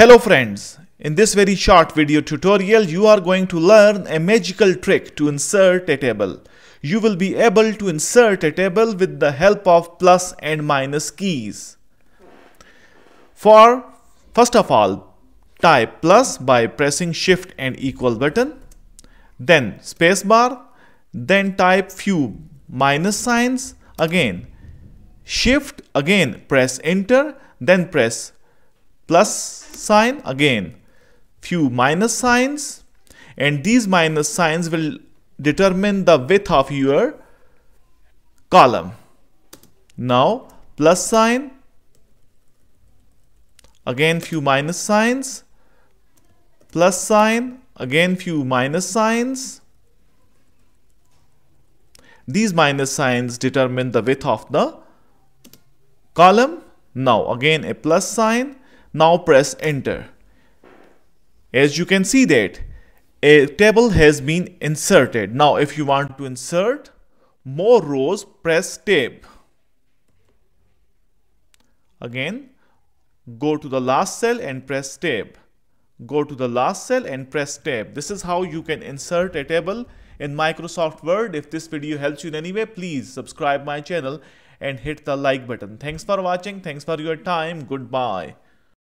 Hello friends, in this very short video tutorial you are going to learn a magical trick to insert a table. You will be able to insert a table with the help of plus and minus keys. For first of all type plus by pressing shift and equal button, then spacebar, then type few minus signs again, shift again press enter then press plus sign again few minus signs and these minus signs will determine the width of your column. Now plus sign again few minus signs plus sign again few minus signs these minus signs determine the width of the column now again a plus sign now press enter. As you can see that a table has been inserted. Now if you want to insert more rows, press tab. Again, go to the last cell and press tab. Go to the last cell and press tab. This is how you can insert a table in Microsoft Word. If this video helps you in any way, please subscribe my channel and hit the like button. Thanks for watching. Thanks for your time. Goodbye.